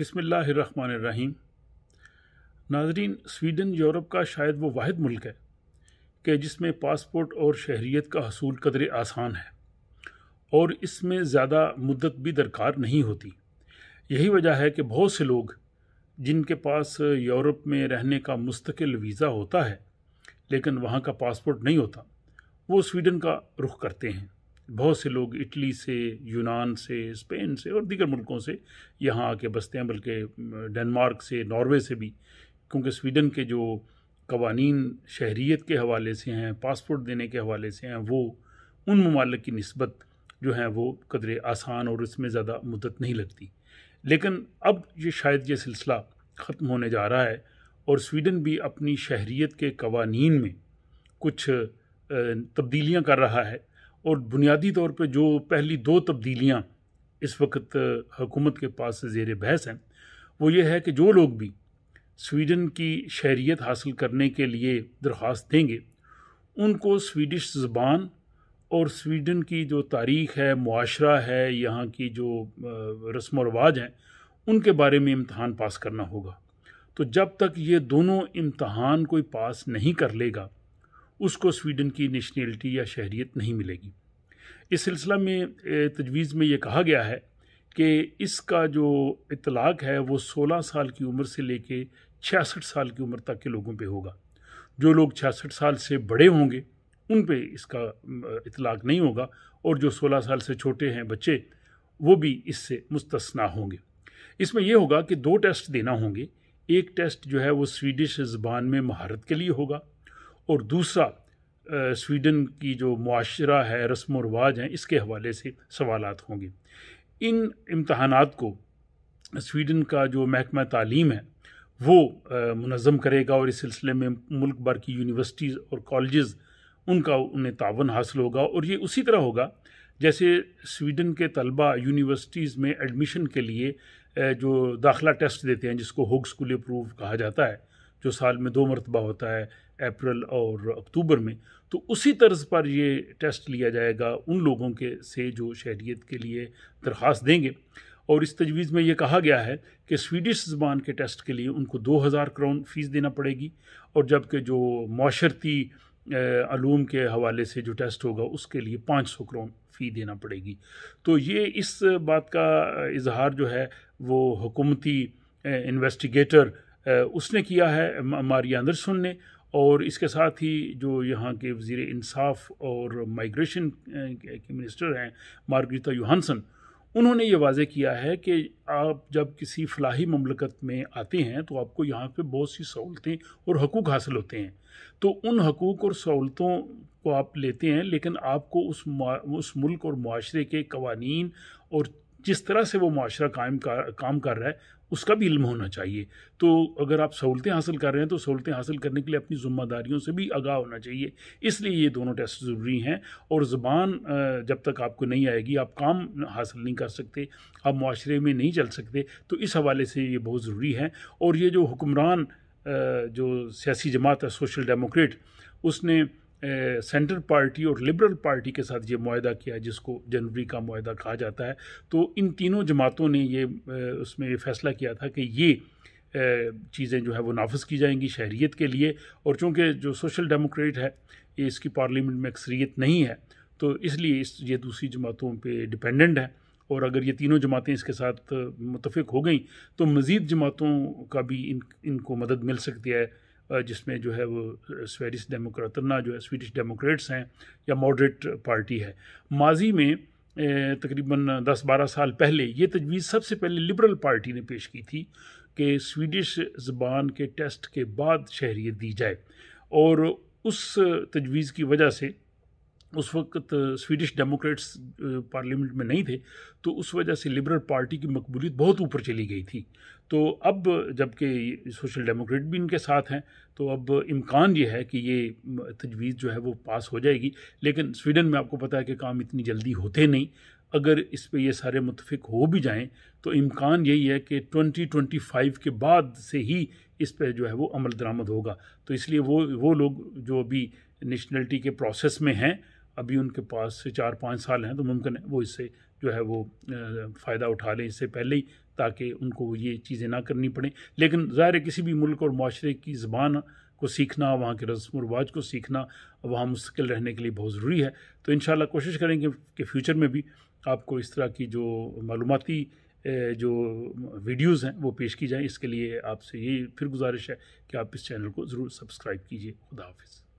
بسم اللہ الرحمن الرحیم ناظرین سویڈن یورپ کا شاید وہ واحد ملک ہے کہ جس میں پاسپورٹ اور شہریت کا حصول قدر آسان ہے اور اس میں زیادہ مدت بھی درکار نہیں ہوتی یہی وجہ ہے کہ بہت سے لوگ جن کے پاس یورپ میں رہنے کا مستقل ویزا ہوتا ہے لیکن وہاں کا پاسپورٹ نہیں ہوتا وہ سویڈن کا رخ کرتے ہیں بہت سے لوگ اٹلی سے یونان سے اسپین سے اور دیگر ملکوں سے یہاں آ کے بستے ہیں بلکہ ڈنمارک سے ناروے سے بھی کیونکہ سویڈن کے جو قوانین شہریت کے حوالے سے ہیں پاسپورٹ دینے کے حوالے سے ہیں وہ ان ممالک کی نسبت جو ہیں وہ قدرے آسان اور اس میں زیادہ مدت نہیں لگتی لیکن اب یہ شاید یہ سلسلہ ختم ہونے جا رہا ہے اور سویڈن بھی اپنی شہریت کے قوانین میں کچھ تبدیلیاں کر رہا ہے اور بنیادی طور پہ جو پہلی دو تبدیلیاں اس وقت حکومت کے پاس زیر بحث ہیں وہ یہ ہے کہ جو لوگ بھی سویڈن کی شہریت حاصل کرنے کے لیے درخواست دیں گے ان کو سویڈش زبان اور سویڈن کی جو تاریخ ہے معاشرہ ہے یہاں کی جو رسم و رواج ہیں ان کے بارے میں امتحان پاس کرنا ہوگا تو جب تک یہ دونوں امتحان کوئی پاس نہیں کر لے گا اس کو سویڈن کی نیشنیلٹی یا شہریت نہیں ملے گی اس سلسلہ میں تجویز میں یہ کہا گیا ہے کہ اس کا جو اطلاق ہے وہ سولہ سال کی عمر سے لے کے چھیاسٹھ سال کی عمر تک کے لوگوں پہ ہوگا جو لوگ چھیاسٹھ سال سے بڑے ہوں گے ان پہ اس کا اطلاق نہیں ہوگا اور جو سولہ سال سے چھوٹے ہیں بچے وہ بھی اس سے مستثنا ہوں گے اس میں یہ ہوگا کہ دو ٹیسٹ دینا ہوں گے ایک ٹیسٹ جو ہے وہ سویڈش زبان میں مہارت کے لیے ہوگا اور دوسرا سویڈن کی جو معاشرہ ہے رسم و رواج ہیں اس کے حوالے سے سوالات ہوں گے ان امتحانات کو سویڈن کا جو محکمہ تعلیم ہے وہ منظم کرے گا اور اس سلسلے میں ملک بھر کی یونیورسٹیز اور کالجز ان کا انہیں تعاون حاصل ہوگا اور یہ اسی طرح ہوگا جیسے سویڈن کے طلبہ یونیورسٹیز میں ایڈمیشن کے لیے جو داخلہ ٹیسٹ دیتے ہیں جس کو ہوگ اسکول اپروو کہا جاتا ہے جو سال میں دو مرتبہ ہوتا ہے اپریل اور اکتوبر میں تو اسی طرز پر یہ ٹیسٹ لیا جائے گا ان لوگوں کے سے جو شہریت کے لیے درخواست دیں گے اور اس تجویز میں یہ کہا گیا ہے کہ سویڈش زبان کے ٹیسٹ کے لیے ان کو دو ہزار کرون فیس دینا پڑے گی اور جبکہ جو معاشرتی علوم کے حوالے سے جو ٹیسٹ ہوگا اس کے لیے پانچ سو کرون فی دینا پڑے گی تو یہ اس بات کا اظہار جو ہے وہ حکومتی انویسٹیگیٹر اس نے کیا ہے ماریا اندرسن نے اور اس کے ساتھ ہی جو یہاں کے وزیر انصاف اور مائیگریشن کے منسٹر ہیں مارگریتا یوہانسن انہوں نے یہ واضح کیا ہے کہ آپ جب کسی فلاحی مملکت میں آتے ہیں تو آپ کو یہاں پہ بہت سی سہولتیں اور حقوق حاصل ہوتے ہیں تو ان حقوق اور سہولتوں کو آپ لیتے ہیں لیکن آپ کو اس ملک اور معاشرے کے قوانین اور جس طرح سے وہ معاشرہ قائم کام کر رہا ہے اس کا بھی علم ہونا چاہیے تو اگر آپ سہولتیں حاصل کر رہے ہیں تو سہولتیں حاصل کرنے کے لیے اپنی ذمہ داریوں سے بھی آگاہ ہونا چاہیے اس لیے یہ دونوں ٹیسٹ ضروری ہیں اور زبان جب تک آپ کو نہیں آئے گی آپ کام حاصل نہیں کر سکتے آپ معاشرے میں نہیں چل سکتے تو اس حوالے سے یہ بہت ضروری ہے اور یہ جو حکمران جو سیاسی جماعت ہے سوشل ڈیموکریٹ اس نے سینٹرل پارٹی اور لبرل پارٹی کے ساتھ یہ معاہدہ کیا جس کو جنوری کا معاہدہ کہا جاتا ہے تو ان تینوں جماعتوں نے یہ اس میں یہ فیصلہ کیا تھا کہ یہ چیزیں جو ہے وہ نافذ کی جائیں گی شہریت کے لیے اور چونکہ جو سوشل ڈیموکریٹ ہے یہ اس کی پارلیمنٹ میں اکثریت نہیں ہے تو اس لیے اس یہ دوسری جماعتوں پہ ڈپینڈنٹ ہے اور اگر یہ تینوں جماعتیں اس کے ساتھ متفق ہو گئیں تو مزید جماعتوں کا بھی ان ان کو مدد مل سکتی ہے جس میں جو ہے وہ سویرس ڈیموکراتنا جو ہے سویڈش ڈیموکریٹس ہیں یا ماڈریٹ پارٹی ہے ماضی میں تقریباً دس بارہ سال پہلے یہ تجویز سب سے پہلے لبرل پارٹی نے پیش کی تھی کہ سویڈش زبان کے ٹیسٹ کے بعد شہریت دی جائے اور اس تجویز کی وجہ سے اس وقت سویڈش ڈیموکریٹس پارلیمنٹ میں نہیں تھے تو اس وجہ سے لبرل پارٹی کی مقبولیت بہت اوپر چلی گئی تھی تو اب جب کہ سوشل ڈیموکریٹ بھی ان کے ساتھ ہیں تو اب امکان یہ ہے کہ یہ تجویز جو ہے وہ پاس ہو جائے گی لیکن سویڈن میں آپ کو پتہ ہے کہ کام اتنی جلدی ہوتے نہیں اگر اس پہ یہ سارے متفق ہو بھی جائیں تو امکان یہی ہے کہ ٹونٹی ٹونٹی فائیو کے بعد سے ہی اس پہ جو ہے وہ عمل درآمد ہوگا تو اس لیے وہ وہ لوگ جو ابھی نیشنلٹی کے پروسیس میں ہیں ابھی ان کے پاس سے چار پانچ سال ہیں تو ممکن ہے وہ اس سے جو ہے وہ فائدہ اٹھا لیں اس سے پہلے ہی تاکہ ان کو یہ چیزیں نہ کرنی پڑیں لیکن ظاہر ہے کسی بھی ملک اور معاشرے کی زبان کو سیکھنا وہاں کے رسم و رواج کو سیکھنا وہاں مستقل رہنے کے لیے بہت ضروری ہے تو انشاءاللہ کوشش کریں گے کہ فیوچر میں بھی آپ کو اس طرح کی جو معلوماتی جو ویڈیوز ہیں وہ پیش کی جائیں اس کے لیے آپ سے یہ پھر گزارش ہے کہ آپ اس چینل کو ضرور سبسکرائب کیجیے خدا حافظ